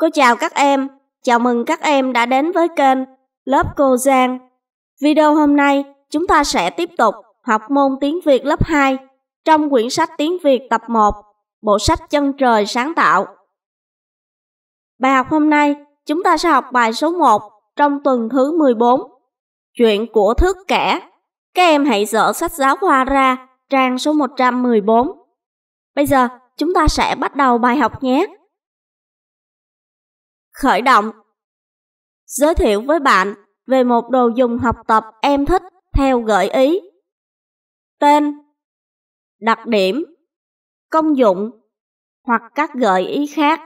Cô chào các em, chào mừng các em đã đến với kênh Lớp Cô Giang. Video hôm nay, chúng ta sẽ tiếp tục học môn tiếng Việt lớp 2 trong quyển sách tiếng Việt tập 1, bộ sách Chân trời sáng tạo. Bài học hôm nay, chúng ta sẽ học bài số 1 trong tuần thứ 14, chuyện của thước kẻ. Các em hãy dỡ sách giáo khoa ra, trang số 114. Bây giờ, chúng ta sẽ bắt đầu bài học nhé khởi động. Giới thiệu với bạn về một đồ dùng học tập em thích theo gợi ý. Tên, đặc điểm, công dụng hoặc các gợi ý khác.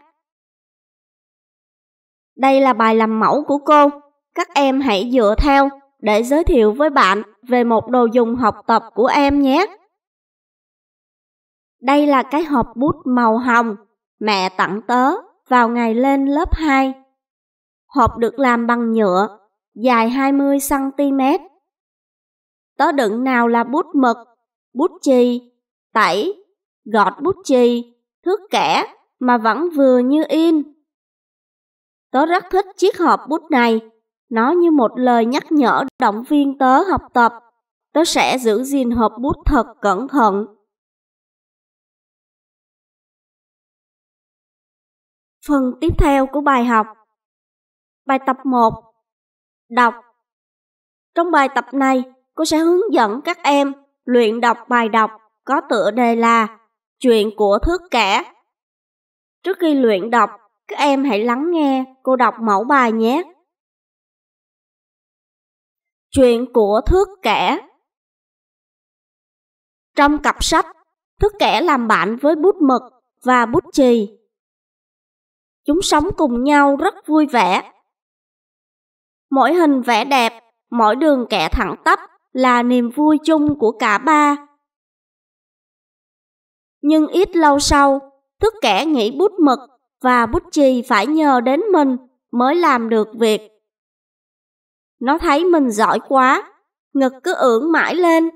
Đây là bài làm mẫu của cô, các em hãy dựa theo để giới thiệu với bạn về một đồ dùng học tập của em nhé. Đây là cái hộp bút màu hồng mẹ tặng tớ vào ngày lên lớp 2. Hộp được làm bằng nhựa, dài 20cm. Tớ đựng nào là bút mực, bút chì, tẩy, gọt bút chì, thước kẻ mà vẫn vừa như in. Tớ rất thích chiếc hộp bút này, nó như một lời nhắc nhở động viên tớ học tập. Tớ sẽ giữ gìn hộp bút thật cẩn thận. Phần tiếp theo của bài học Bài tập 1 Đọc Trong bài tập này, cô sẽ hướng dẫn các em luyện đọc bài đọc có tựa đề là Chuyện của thước kẻ. Trước khi luyện đọc, các em hãy lắng nghe cô đọc mẫu bài nhé. Chuyện của thước kẻ Trong cặp sách, thước kẻ làm bạn với bút mực và bút chì Chúng sống cùng nhau rất vui vẻ. Mỗi hình vẽ đẹp, mỗi đường kẻ thẳng tắp là niềm vui chung của cả ba. Nhưng ít lâu sau, thức kẻ nghĩ bút mực và bút chì phải nhờ đến mình mới làm được việc. Nó thấy mình giỏi quá, ngực cứ ưỡn mãi lên.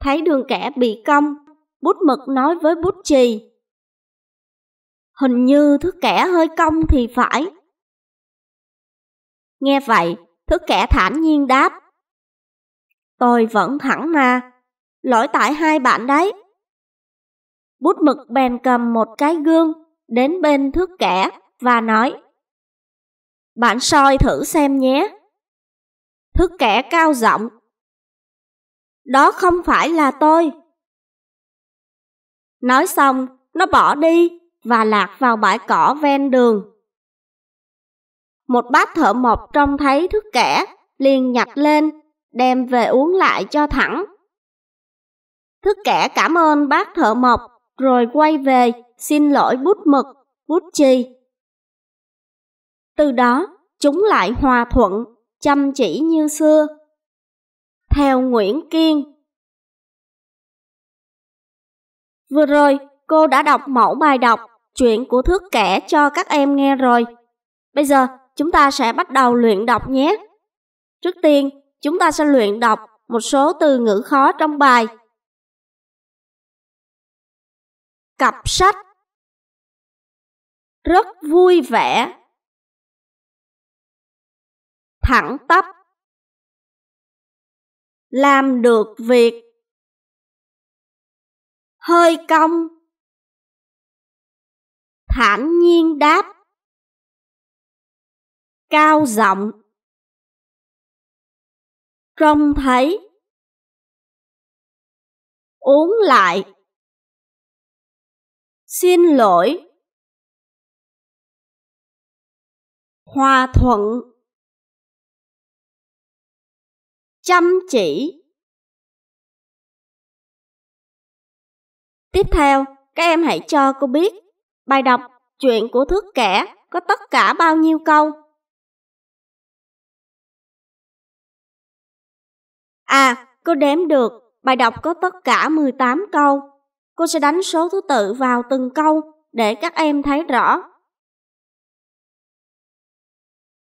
Thấy đường kẻ bị cong, bút mực nói với bút chì. Hình như thứ kẻ hơi cong thì phải. Nghe vậy, thứ kẻ thản nhiên đáp. Tôi vẫn thẳng mà, lỗi tại hai bạn đấy. Bút mực bèn cầm một cái gương, đến bên thứ kẻ và nói Bạn soi thử xem nhé. Thứ kẻ cao giọng Đó không phải là tôi. Nói xong, nó bỏ đi và lạc vào bãi cỏ ven đường. Một bác thợ mộc trông thấy thức kẻ, liền nhặt lên, đem về uống lại cho thẳng. Thức kẻ cảm ơn bác thợ mộc, rồi quay về, xin lỗi bút mực, bút chì. Từ đó, chúng lại hòa thuận, chăm chỉ như xưa. Theo Nguyễn Kiên Vừa rồi, Cô đã đọc mẫu bài đọc Chuyện của thước kẻ cho các em nghe rồi. Bây giờ chúng ta sẽ bắt đầu luyện đọc nhé. Trước tiên, chúng ta sẽ luyện đọc một số từ ngữ khó trong bài. Cặp sách Rất vui vẻ Thẳng tắp Làm được việc Hơi cong thản nhiên đáp cao giọng trông thấy uống lại xin lỗi hòa thuận chăm chỉ tiếp theo các em hãy cho cô biết bài đọc Chuyện của thước kẻ có tất cả bao nhiêu câu? À, cô đếm được, bài đọc có tất cả 18 câu. Cô sẽ đánh số thứ tự vào từng câu để các em thấy rõ.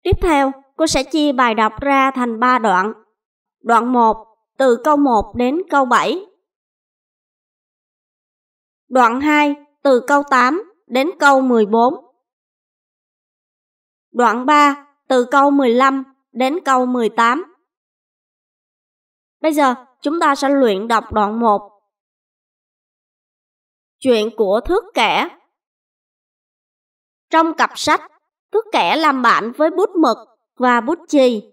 Tiếp theo, cô sẽ chia bài đọc ra thành 3 đoạn. Đoạn 1, từ câu 1 đến câu 7. Đoạn 2, từ câu 8 đến câu 14. Đoạn 3 từ câu 15 đến câu 18. Bây giờ chúng ta sẽ luyện đọc đoạn 1. Chuyện của thước kẻ Trong cặp sách, thước kẻ làm bạn với bút mực và bút chì.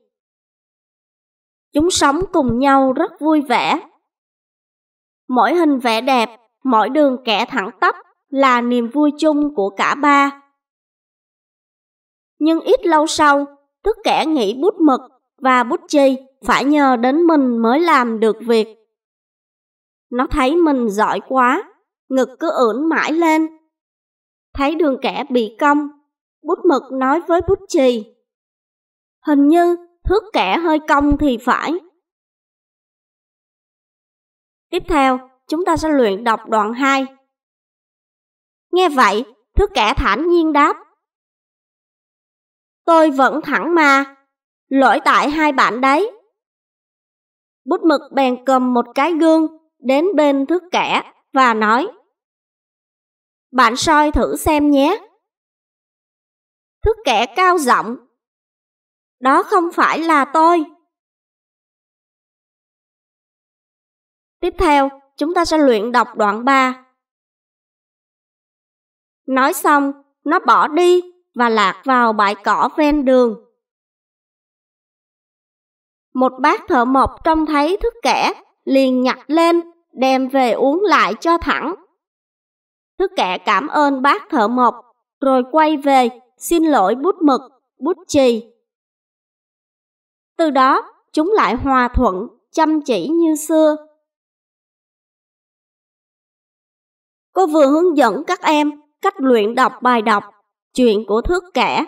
Chúng sống cùng nhau rất vui vẻ. Mỗi hình vẽ đẹp, mỗi đường kẻ thẳng tắp, là niềm vui chung của cả ba. Nhưng ít lâu sau, tất cả nghĩ bút mực và bút chì phải nhờ đến mình mới làm được việc. Nó thấy mình giỏi quá, ngực cứ ưỡn mãi lên. Thấy đường kẻ bị cong, bút mực nói với bút chì. Hình như thước kẻ hơi cong thì phải. Tiếp theo, chúng ta sẽ luyện đọc đoạn 2. Nghe vậy, thứ kẻ thản nhiên đáp. Tôi vẫn thẳng mà, lỗi tại hai bạn đấy. Bút mực bèn cầm một cái gương đến bên thước kẻ và nói Bạn soi thử xem nhé. Thước kẻ cao giọng Đó không phải là tôi. Tiếp theo, chúng ta sẽ luyện đọc đoạn 3 Nói xong, nó bỏ đi và lạc vào bãi cỏ ven đường. Một bác thợ mộc trông thấy thức kẻ, liền nhặt lên, đem về uống lại cho thẳng. Thức kẻ cảm ơn bác thợ mộc, rồi quay về, xin lỗi bút mực, bút chì. Từ đó, chúng lại hòa thuận, chăm chỉ như xưa. Cô vừa hướng dẫn các em cách luyện đọc bài đọc, chuyện của thước kẻ.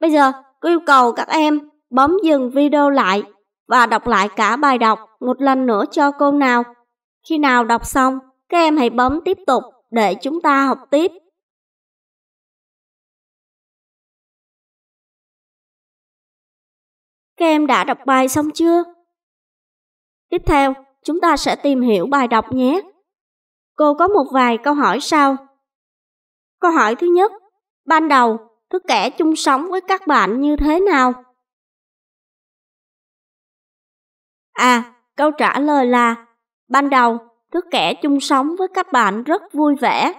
Bây giờ, cô yêu cầu các em bấm dừng video lại và đọc lại cả bài đọc một lần nữa cho cô nào. Khi nào đọc xong, các em hãy bấm tiếp tục để chúng ta học tiếp. Các em đã đọc bài xong chưa? Tiếp theo, chúng ta sẽ tìm hiểu bài đọc nhé. Cô có một vài câu hỏi sau Câu hỏi thứ nhất, ban đầu thức kẻ chung sống với các bạn như thế nào? À, câu trả lời là ban đầu thức kẻ chung sống với các bạn rất vui vẻ.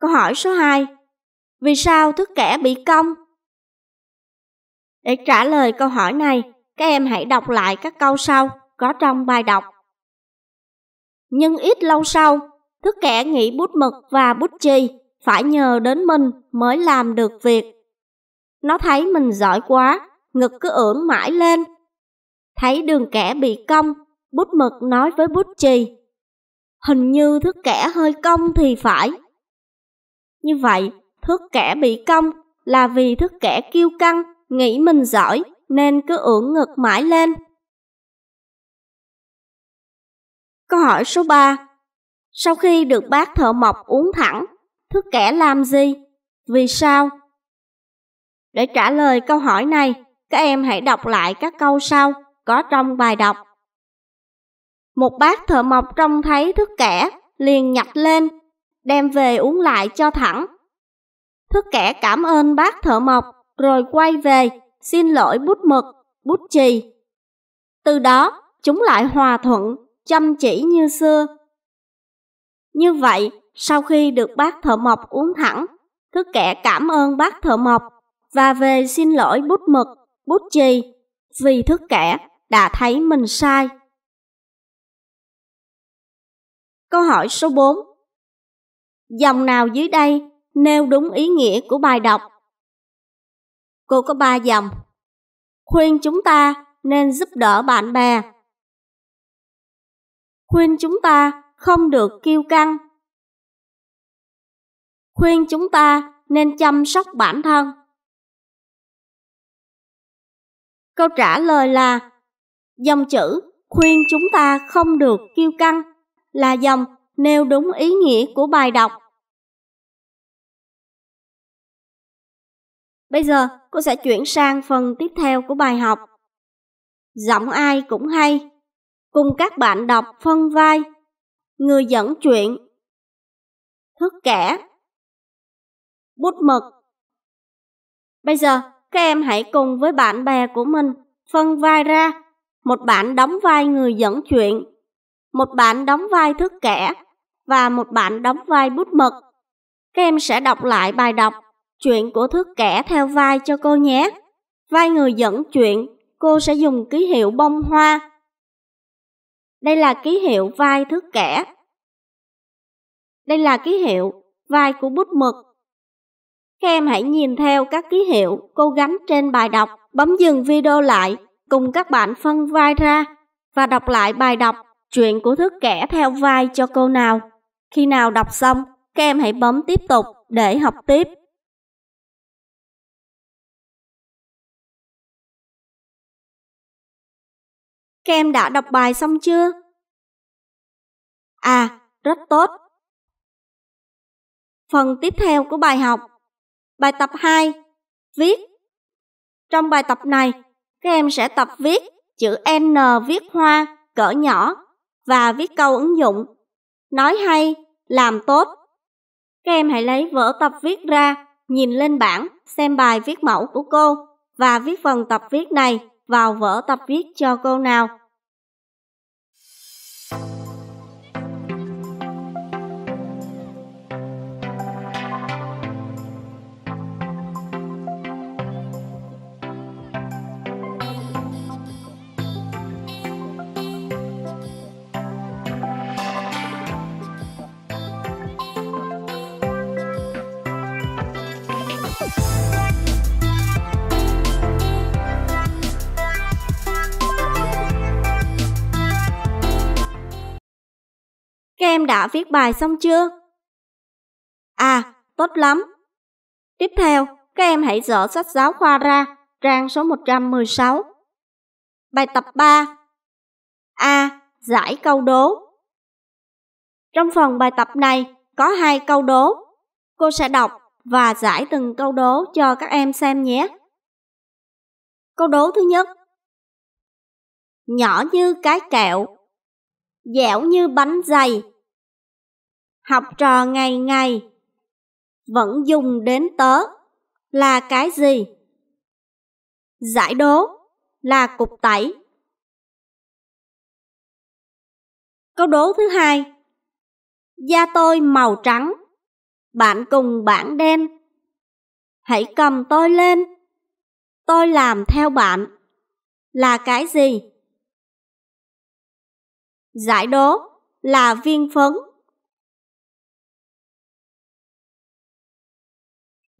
Câu hỏi số 2. Vì sao thức kẻ bị cong? Để trả lời câu hỏi này, các em hãy đọc lại các câu sau có trong bài đọc. Nhưng ít lâu sau, Thức kẻ nghĩ bút mực và bút chì phải nhờ đến mình mới làm được việc. Nó thấy mình giỏi quá, ngực cứ ưỡn mãi lên. Thấy đường kẻ bị cong, bút mực nói với bút chì. Hình như thước kẻ hơi cong thì phải. Như vậy, thước kẻ bị cong là vì thước kẻ kiêu căng, nghĩ mình giỏi nên cứ ưỡn ngực mãi lên. Câu hỏi số 3 sau khi được bác thợ mộc uống thẳng, thức kẻ làm gì? Vì sao? Để trả lời câu hỏi này, các em hãy đọc lại các câu sau có trong bài đọc. Một bác thợ mộc trông thấy thức kẻ, liền nhặt lên, đem về uống lại cho thẳng. Thức kẻ cảm ơn bác thợ mộc, rồi quay về, xin lỗi bút mực, bút chì. Từ đó, chúng lại hòa thuận, chăm chỉ như xưa. Như vậy, sau khi được bác thợ mộc uống thẳng, thức kẻ cảm ơn bác thợ mộc và về xin lỗi bút mực, bút chì vì thức kẻ đã thấy mình sai. Câu hỏi số 4 Dòng nào dưới đây nêu đúng ý nghĩa của bài đọc? Cô có 3 dòng. Khuyên chúng ta nên giúp đỡ bạn bè. Khuyên chúng ta không được kiêu căng. Khuyên chúng ta nên chăm sóc bản thân. Câu trả lời là dòng chữ khuyên chúng ta không được kiêu căng là dòng nêu đúng ý nghĩa của bài đọc. Bây giờ, cô sẽ chuyển sang phần tiếp theo của bài học. Giọng ai cũng hay. Cùng các bạn đọc phân vai người dẫn chuyện, thức kẻ, bút mực. Bây giờ, các em hãy cùng với bạn bè của mình phân vai ra. Một bạn đóng vai người dẫn chuyện, một bạn đóng vai thức kẻ và một bạn đóng vai bút mực. Các em sẽ đọc lại bài đọc chuyện của thức kẻ theo vai cho cô nhé. Vai người dẫn chuyện, cô sẽ dùng ký hiệu bông hoa đây là ký hiệu vai thước kẻ. Đây là ký hiệu vai của bút mực. Các em hãy nhìn theo các ký hiệu cô gắn trên bài đọc, bấm dừng video lại, cùng các bạn phân vai ra và đọc lại bài đọc chuyện của thước kẻ theo vai cho cô nào. Khi nào đọc xong, các em hãy bấm tiếp tục để học tiếp. Các em đã đọc bài xong chưa? À, rất tốt. Phần tiếp theo của bài học Bài tập 2 Viết Trong bài tập này, các em sẽ tập viết chữ N viết hoa cỡ nhỏ và viết câu ứng dụng. Nói hay, làm tốt. Các em hãy lấy vở tập viết ra, nhìn lên bảng, xem bài viết mẫu của cô và viết phần tập viết này vào vở tập viết cho cô nào. em đã viết bài xong chưa? À, tốt lắm. Tiếp theo, các em hãy dở sách giáo khoa ra, trang số 116. Bài tập 3 A. Giải câu đố Trong phần bài tập này có hai câu đố. Cô sẽ đọc và giải từng câu đố cho các em xem nhé. Câu đố thứ nhất Nhỏ như cái kẹo, dẻo như bánh dày học trò ngày ngày vẫn dùng đến tớ là cái gì? Giải đố là cục tẩy. Câu đố thứ hai. Da tôi màu trắng, bạn cùng bạn đen. Hãy cầm tôi lên. Tôi làm theo bạn là cái gì? Giải đố là viên phấn.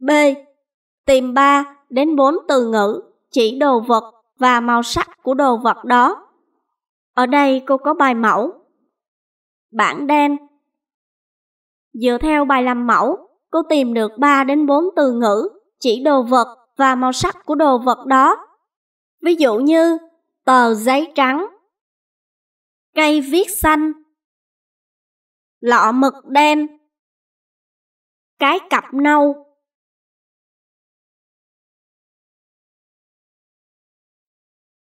B. Tìm 3 đến 4 từ ngữ, chỉ đồ vật và màu sắc của đồ vật đó. Ở đây cô có bài mẫu. Bảng đen Dựa theo bài làm mẫu, cô tìm được 3 đến 4 từ ngữ, chỉ đồ vật và màu sắc của đồ vật đó. Ví dụ như tờ giấy trắng, cây viết xanh, lọ mực đen, cái cặp nâu.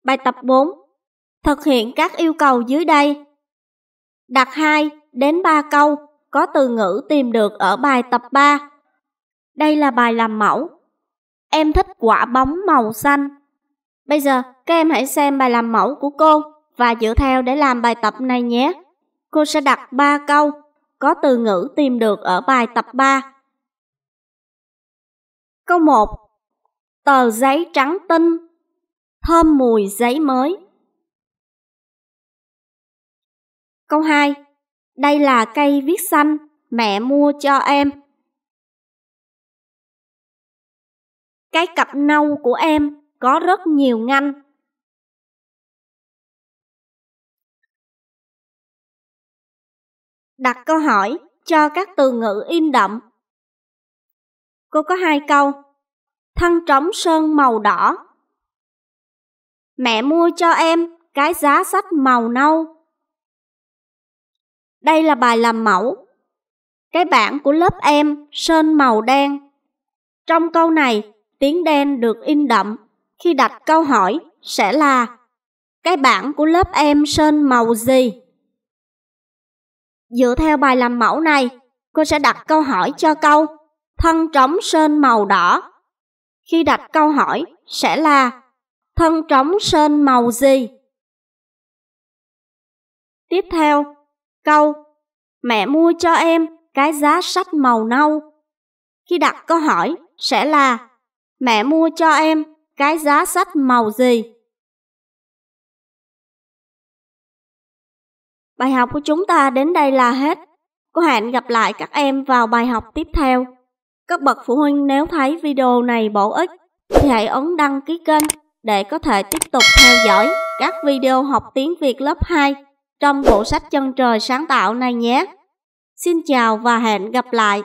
Bài tập 4. Thực hiện các yêu cầu dưới đây. Đặt 2 đến 3 câu có từ ngữ tìm được ở bài tập 3. Đây là bài làm mẫu. Em thích quả bóng màu xanh. Bây giờ các em hãy xem bài làm mẫu của cô và dựa theo để làm bài tập này nhé. Cô sẽ đặt 3 câu có từ ngữ tìm được ở bài tập 3. Câu 1. Tờ giấy trắng tinh thơm mùi giấy mới. Câu 2. Đây là cây viết xanh mẹ mua cho em. Cái cặp nâu của em có rất nhiều ngăn. Đặt câu hỏi cho các từ ngữ in đậm. Cô có hai câu. Thăng trống sơn màu đỏ Mẹ mua cho em cái giá sách màu nâu. Đây là bài làm mẫu. Cái bảng của lớp em sơn màu đen. Trong câu này, tiếng đen được in đậm. Khi đặt câu hỏi sẽ là Cái bảng của lớp em sơn màu gì? Dựa theo bài làm mẫu này, cô sẽ đặt câu hỏi cho câu Thân trống sơn màu đỏ. Khi đặt câu hỏi sẽ là thân trống sơn màu gì? Tiếp theo, câu Mẹ mua cho em cái giá sách màu nâu. Khi đặt câu hỏi sẽ là Mẹ mua cho em cái giá sách màu gì? Bài học của chúng ta đến đây là hết. Cô hẹn gặp lại các em vào bài học tiếp theo. Các bậc phụ huynh nếu thấy video này bổ ích thì hãy ấn đăng ký kênh để có thể tiếp tục theo dõi các video học tiếng Việt lớp 2 trong bộ sách chân trời sáng tạo này nhé. Xin chào và hẹn gặp lại!